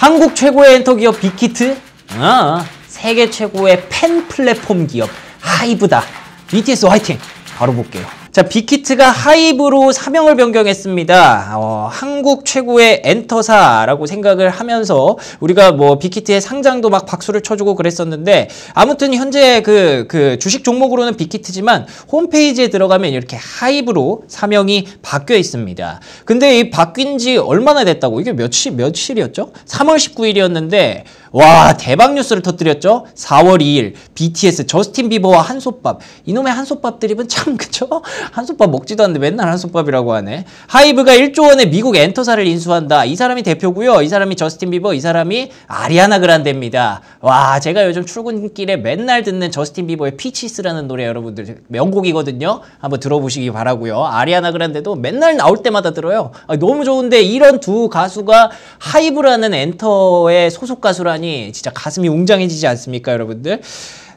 한국 최고의 엔터 기업 빅히트? 아, 세계 최고의 팬 플랫폼 기업 하이브다. BTS 화이팅! 바로 볼게요. 자, 빅히트가 하이브로 사명을 변경했습니다. 어, 한국 최고의 엔터사라고 생각을 하면서 우리가 뭐 빅히트의 상장도 막 박수를 쳐주고 그랬었는데 아무튼 현재 그, 그 주식 종목으로는 빅히트지만 홈페이지에 들어가면 이렇게 하이브로 사명이 바뀌어 있습니다. 근데 이 바뀐 지 얼마나 됐다고 이게 며칠, 며칠이었죠? 3월 19일이었는데 와 대박 뉴스를 터뜨렸죠 4월 2일 BTS 저스틴 비버와 한솥밥 이놈의 한솥밥 드립은 참 그쵸 한솥밥 먹지도 않는데 맨날 한솥밥이라고 하네. 하이브가 1조 원의 미국 엔터사를 인수한다. 이 사람이 대표고요. 이 사람이 저스틴 비버, 이 사람이 아리아나 그란데입니다. 와, 제가 요즘 출근길에 맨날 듣는 저스틴 비버의 피치스라는 노래 여러분들 명곡이거든요. 한번 들어보시기 바라고요. 아리아나 그란데도 맨날 나올 때마다 들어요. 아, 너무 좋은데 이런 두 가수가 하이브라는 엔터의 소속 가수라니 진짜 가슴이 웅장해지지 않습니까, 여러분들?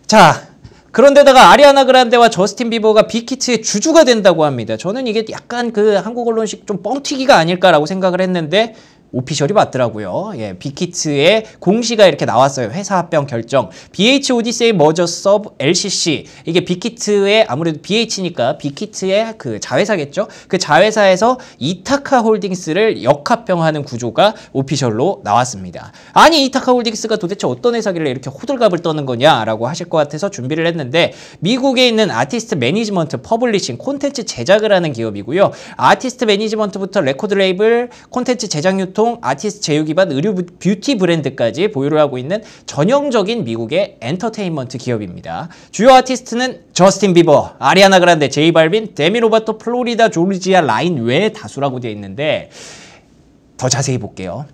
자, 그런데다가 아리아나 그란데와 저스틴 비버가 빅히트의 주주가 된다고 합니다. 저는 이게 약간 그 한국 언론식 좀 뻥튀기가 아닐까라고 생각을 했는데 오피셜이 맞더라고요. 예, 빅히트의 공시가 이렇게 나왔어요. 회사 합병 결정. BH 오디세이 머저 서브 LCC. 이게 빅히트의 아무래도 BH니까 빅히트의 그 자회사겠죠. 그 자회사에서 이타카 홀딩스를 역합병하는 구조가 오피셜로 나왔습니다. 아니 이타카 홀딩스가 도대체 어떤 회사길래 이렇게 호들갑을 떠는 거냐라고 하실 것 같아서 준비를 했는데 미국에 있는 아티스트 매니지먼트 퍼블리싱 콘텐츠 제작을 하는 기업이고요. 아티스트 매니지먼트부터 레코드 레이블, 콘텐츠 제작 유통 전통 아티스트 제휴 기반 의류 뷰티 브랜드까지 보유를 하고 있는 전형적인 미국의 엔터테인먼트 기업입니다. 주요 아티스트는 저스틴 비버, 아리아나 그란데, 제이 발빈, 데미 로바토, 플로리다, 조르지아 라인 외에 다수라고 되어 있는데 더 자세히 볼게요.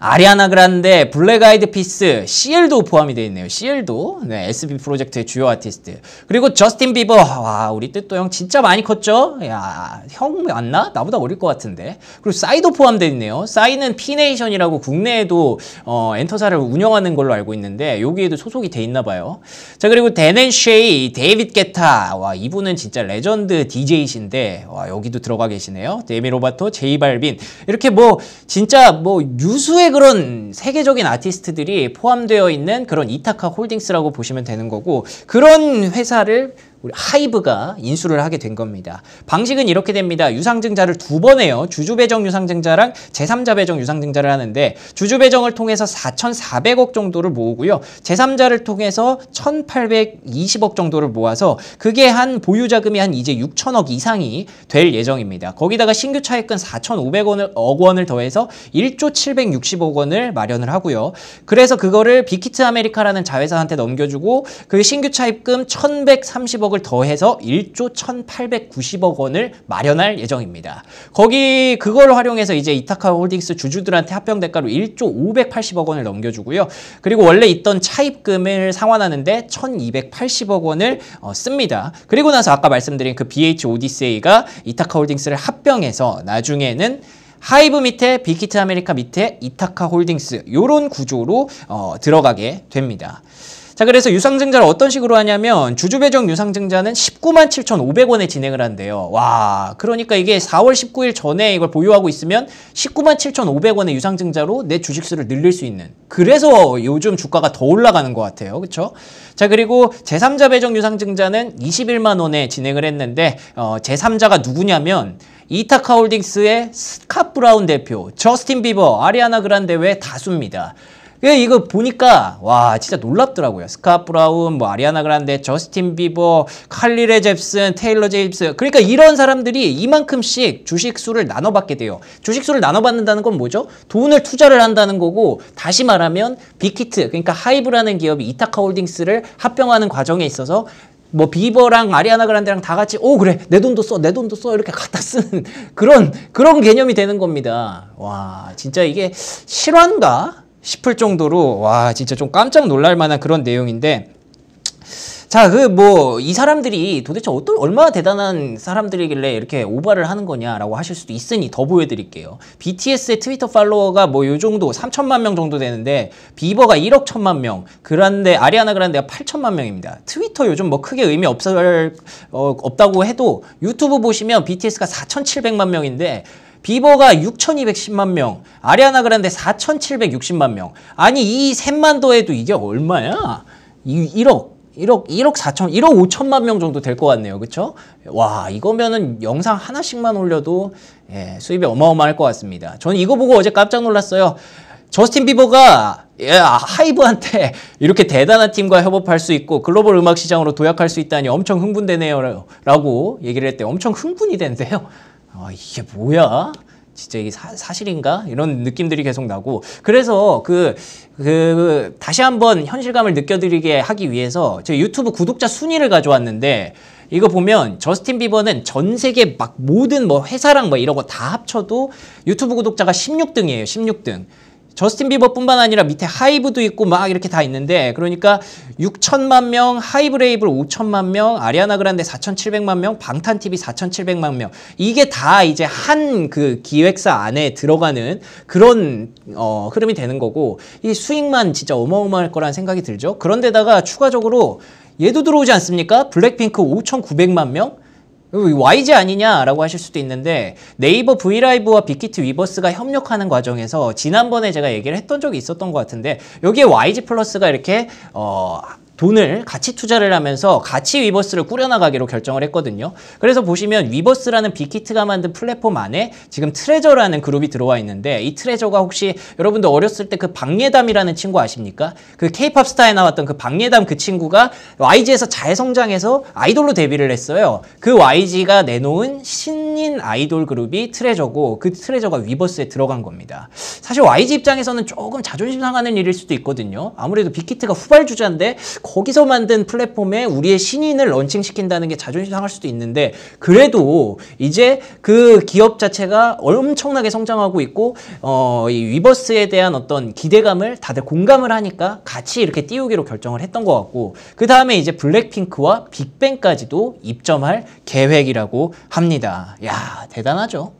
아리아나 그란데, 블랙 아이드 피스, CL도 포함이 되어 있네요. CL도. 네, SB 프로젝트의 주요 아티스트. 그리고 저스틴 비버. 와, 우리 뜻도 형 진짜 많이 컸죠? 야, 형 맞나? 나보다 어릴 것 같은데. 그리고 싸이도 포함되어 있네요. 싸이는 피네이션이라고 국내에도 어, 엔터사를 운영하는 걸로 알고 있는데 여기에도 소속이 돼 있나 봐요. 자, 그리고 데넨 쉐이, 데이빗 게타. 와, 이분은 진짜 레전드 DJ이신데 와, 여기도 들어가 계시네요. 데미 로바토, 제이 발빈. 이렇게 뭐 진짜 뭐 유수의 그런 세계적인 아티스트들이 포함되어 있는 그런 이타카 홀딩스라고 보시면 되는 거고 그런 회사를 우리 하이브가 인수를 하게 된 겁니다. 방식은 이렇게 됩니다. 유상증자를 두 번 해요. 주주배정 유상증자랑 제3자 배정 유상증자를 하는데 주주배정을 통해서 4,400억 정도를 모으고요. 제3자를 통해서 1,820억 정도를 모아서 그게 한 보유자금이 한 이제 6천억 이상이 될 예정입니다. 거기다가 신규 차입금 4,500억 원을 더해서 1조 760억 원을 마련을 하고요. 그래서 그거를 비키트 아메리카라는 자회사한테 넘겨주고 그 신규 차입금 1,130억 300억을 더해서 1조 1,890억 원을 마련할 예정입니다. 거기 그걸 활용해서 이제 이타카 홀딩스 주주들한테 합병 대가로 1조 580억 원을 넘겨주고요. 그리고 원래 있던 차입금을 상환하는데 1,280억 원을 어, 씁니다. 그리고 나서 아까 말씀드린 그 BH 오디세이가 이타카 홀딩스를 합병해서 나중에는 하이브 밑에 빅히트 아메리카 밑에 이타카 홀딩스 요런 구조로 어, 들어가게 됩니다. 자 그래서 유상증자를 어떤 식으로 하냐면 주주배정 유상증자는 19만 7,500원에 진행을 한대요. 와 그러니까 이게 4월 19일 전에 이걸 보유하고 있으면 19만 7,500원의 유상증자로 내 주식수를 늘릴 수 있는 그래서 요즘 주가가 더 올라가는 것 같아요. 그렇죠? 자 그리고 제3자 배정 유상증자는 21만 원에 진행을 했는데 어, 제3자가 누구냐면 이타카 홀딩스의 스카 브라운 대표, 저스틴 비버, 아리아나 그란데 외 다수입니다. 예, 이거 보니까 와 진짜 놀랍더라고요. 스카 브라운, 뭐 아리아나 그란데, 저스틴 비버, 칼리레 잽슨, 테일러 제임스 그러니까 이런 사람들이 이만큼씩 주식 수를 나눠받게 돼요. 주식 수를 나눠받는다는 건 뭐죠? 돈을 투자를 한다는 거고 다시 말하면 빅히트 그러니까 하이브라는 기업이 이타카 홀딩스를 합병하는 과정에 있어서 뭐 비버랑 아리아나 그란데랑 다 같이 오 그래 내 돈도 써 내 돈도 써 이렇게 갖다 쓰는 그런 그런 개념이 되는 겁니다. 와 진짜 이게 실화인가? 싶을 정도로 와 진짜 좀 깜짝 놀랄 만한 그런 내용인데 자, 그, 뭐, 이 사람들이 도대체 어떤, 얼마나 대단한 사람들이길래 이렇게 오바를 하는 거냐라고 하실 수도 있으니 더 보여드릴게요. BTS의 트위터 팔로워가 뭐 요 정도, 3천만 명 정도 되는데, 비버가 1억 천만 명, 그란데, 아리아나 그란데가 8천만 명입니다. 트위터 요즘 뭐 크게 의미 없을, 어, 없다고 해도 유튜브 보시면 BTS가 4,700만 명인데, 비버가 6,210만 명, 아리아나 그란데 4,760만 명. 아니 이 셋만 더해도 이게 얼마야? 이, 1억. 1억, 1억 4천, 1억 5천만 명 정도 될 것 같네요. 그쵸? 와, 이거면은 영상 하나씩만 올려도, 예, 수입이 어마어마할 것 같습니다. 저는 이거 보고 어제 깜짝 놀랐어요. 저스틴 비버가 예, 아, 하이브한테 이렇게 대단한 팀과 협업할 수 있고 글로벌 음악 시장으로 도약할 수 있다니 엄청 흥분되네요. 라고 얘기를 했대요. 엄청 흥분이 된대요. 아, 이게 뭐야? 진짜 이게 사, 사실인가? 이런 느낌들이 계속 나고 그래서 그, 그, 그 다시 한번 현실감을 느껴드리게 하기 위해서 제 유튜브 구독자 순위를 가져왔는데 이거 보면 저스틴 비버는 전 세계 막 모든 뭐 회사랑 뭐 이런 거 다 합쳐도 유튜브 구독자가 16등이에요. 16등. 저스틴 비버뿐만 아니라 밑에 하이브도 있고 막 이렇게 다 있는데 그러니까 6천만 명, 하이브 레이블 5천만 명, 아리아나 그란데 4,700만 명, 방탄 TV 4,700만 명 이게 다 이제 한 그 기획사 안에 들어가는 그런 어, 흐름이 되는 거고 이 수익만 진짜 어마어마할 거란 생각이 들죠. 그런데다가 추가적으로 얘도 들어오지 않습니까? 블랙핑크 5,900만 명, YG 아니냐라고 하실 수도 있는데 네이버 브이라이브와 빅히트 위버스가 협력하는 과정에서 지난번에 제가 얘기를 했던 적이 있었던 것 같은데 여기에 YG 플러스가 이렇게 어 돈을 같이 투자를 하면서 같이 위버스를 꾸려나가기로 결정을 했거든요. 그래서 보시면 위버스라는 빅히트가 만든 플랫폼 안에 지금 트레저라는 그룹이 들어와 있는데 이 트레저가 혹시 여러분들 어렸을 때 그 박예담이라는 친구 아십니까? 그 케이팝 스타에 나왔던 그 박예담 그 친구가 YG에서 잘 성장해서 아이돌로 데뷔를 했어요. 그 YG가 내놓은 신인 아이돌 그룹이 트레저고 그 트레저가 위버스에 들어간 겁니다. 사실 YG 입장에서는 조금 자존심 상하는 일일 수도 있거든요. 아무래도 빅히트가 후발주자인데 거기서 만든 플랫폼에 우리의 신인을 런칭시킨다는 게 자존심 상할 수도 있는데 그래도 이제 그 기업 자체가 엄청나게 성장하고 있고 어, 이 위버스에 대한 어떤 기대감을 다들 공감을 하니까 같이 이렇게 띄우기로 결정을 했던 것 같고 그 다음에 이제 블랙핑크와 빅뱅까지도 입점할 계획이라고 합니다. 야 대단하죠.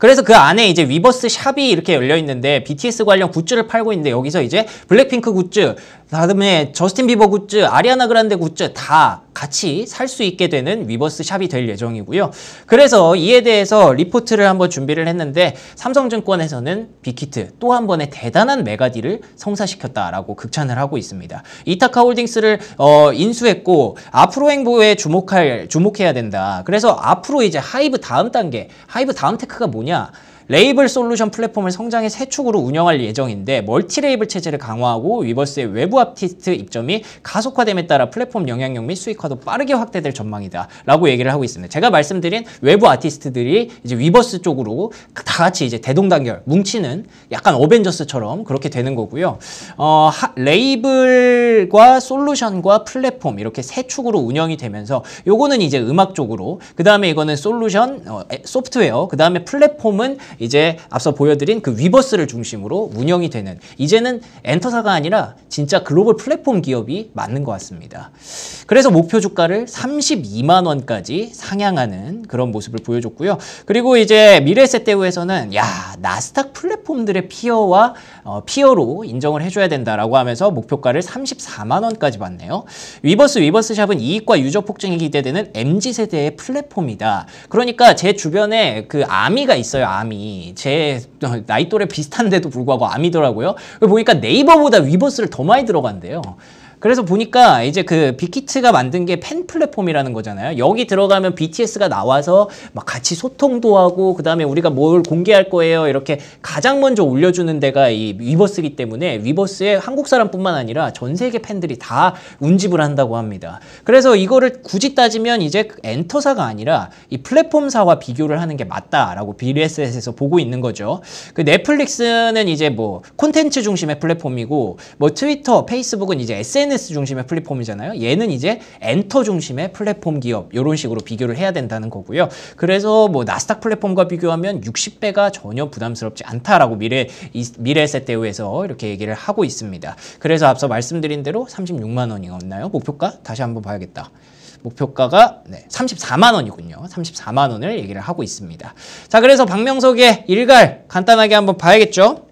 그래서 그 안에 이제 위버스 샵이 이렇게 열려 있는데 BTS 관련 굿즈를 팔고 있는데 여기서 이제 블랙핑크 굿즈, 다음에 저스틴 비버 굿즈, 아리아나 그란데 굿즈 다 같이 살 수 있게 되는 위버스 샵이 될 예정이고요. 그래서 이에 대해서 리포트를 한번 준비를 했는데 삼성증권에서는 빅히트 또 한 번의 대단한 메가딜을 성사시켰다라고 극찬을 하고 있습니다. 이타카홀딩스를 어, 인수했고 앞으로 행보에 주목할 주목해야 된다. 그래서 앞으로 이제 하이브 다음 단계, 하이브 다음 테크가 뭐냐? 레이블 솔루션 플랫폼을 성장의 세 축으로 운영할 예정인데 멀티 레이블 체제를 강화하고 위버스의 외부 아티스트 입점이 가속화됨에 따라 플랫폼 영향력 및 수익화도 빠르게 확대될 전망이다 라고 얘기를 하고 있습니다. 제가 말씀드린 외부 아티스트들이 이제 위버스 쪽으로 다 같이 이제 대동단결 뭉치는 약간 어벤져스처럼 그렇게 되는 거고요. 어, 하, 레이블과 솔루션과 플랫폼 이렇게 세 축으로 운영이 되면서 요거는 이제 음악 쪽으로 그 다음에 이거는 솔루션 어, 소프트웨어 그 다음에 플랫폼은 이제 앞서 보여드린 그 위버스를 중심으로 운영이 되는 이제는 엔터사가 아니라 진짜 글로벌 플랫폼 기업이 맞는 것 같습니다. 그래서 목표 주가를 32만 원까지 상향하는 그런 모습을 보여줬고요. 그리고 이제 미래세대우에서는 야 나스닥 플랫폼들의 피어와 어, 피어로 인정을 해줘야 된다라고 하면서 목표가를 34만 원까지 봤네요. 위버스 위버스샵은 이익과 유저 폭증이 기대되는 MZ세대의 플랫폼이다. 그러니까 제 주변에 그 아미가 있어요. 아미. 제 나이 또래 비슷한데도 불구하고 암이더라고요. 보니까 네이버보다 위버스를 더 많이 들어간대요. 그래서 보니까 이제 그 빅히트가 만든 게 팬 플랫폼이라는 거잖아요. 여기 들어가면 BTS가 나와서 막 같이 소통도 하고 그다음에 우리가 뭘 공개할 거예요. 이렇게 가장 먼저 올려주는 데가 이 위버스이기 때문에 위버스에 한국 사람뿐만 아니라 전 세계 팬들이 다 운집을 한다고 합니다. 그래서 이거를 굳이 따지면 이제 엔터사가 아니라 이 플랫폼사와 비교를 하는 게 맞다라고 BSS에서 보고 있는 거죠. 그 넷플릭스는 이제 뭐 콘텐츠 중심의 플랫폼이고 뭐 트위터, 페이스북은 이제 SNS SNS 중심의 플랫폼이잖아요. 얘는 이제 엔터 중심의 플랫폼 기업 이런 식으로 비교를 해야 된다는 거고요. 그래서 뭐 나스닥 플랫폼과 비교하면 60배가 전혀 부담스럽지 않다라고 미래 미래세대우에서 이렇게 얘기를 하고 있습니다. 그래서 앞서 말씀드린 대로 36만 원이었나요? 목표가 다시 한번 봐야겠다. 목표가가 네, 34만 원이군요. 34만 원을 얘기를 하고 있습니다. 자, 그래서 박명석의 일갈 간단하게 한번 봐야겠죠?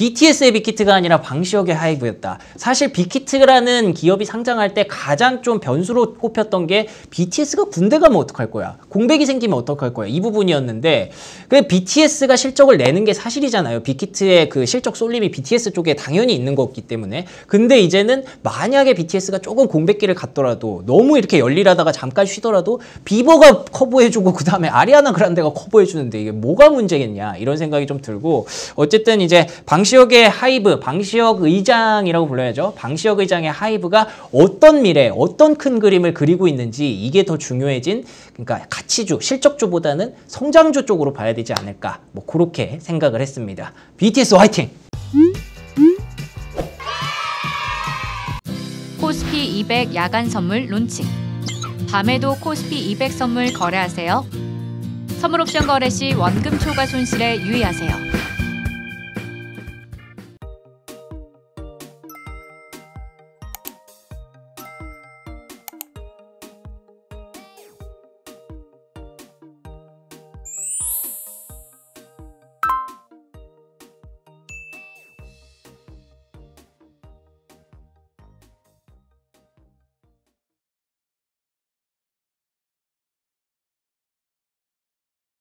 BTS의 빅히트가 아니라 방시혁의 하이브였다. 사실 빅히트라는 기업이 상장할 때 가장 좀 변수로 꼽혔던 게 BTS가 군대 가면 어떡할 거야. 공백이 생기면 어떡할 거야. 이 부분이었는데 그 BTS가 실적을 내는 게 사실이잖아요. 빅히트의 그 실적 쏠림이 BTS 쪽에 당연히 있는 거기 때문에 근데 이제는 만약에 BTS가 조금 공백기를 갔더라도 너무 이렇게 열일하다가 잠깐 쉬더라도 비버가 커버해주고 그 다음에 아리아나 그란데가 커버해주는데 이게 뭐가 문제겠냐 이런 생각이 좀 들고 어쨌든 이제 방시 방시혁의 하이브, 방시혁 의장이라고 불러야죠. 방시혁 의장의 하이브가 어떤 미래, 어떤 큰 그림을 그리고 있는지 이게 더 중요해진 그러니까 가치주, 실적주보다는 성장주 쪽으로 봐야 되지 않을까 뭐 그렇게 생각을 했습니다. BTS 화이팅! 코스피 200 야간 선물 론칭 밤에도 코스피 200 선물 거래하세요. 선물 옵션 거래 시 원금 초과 손실에 유의하세요.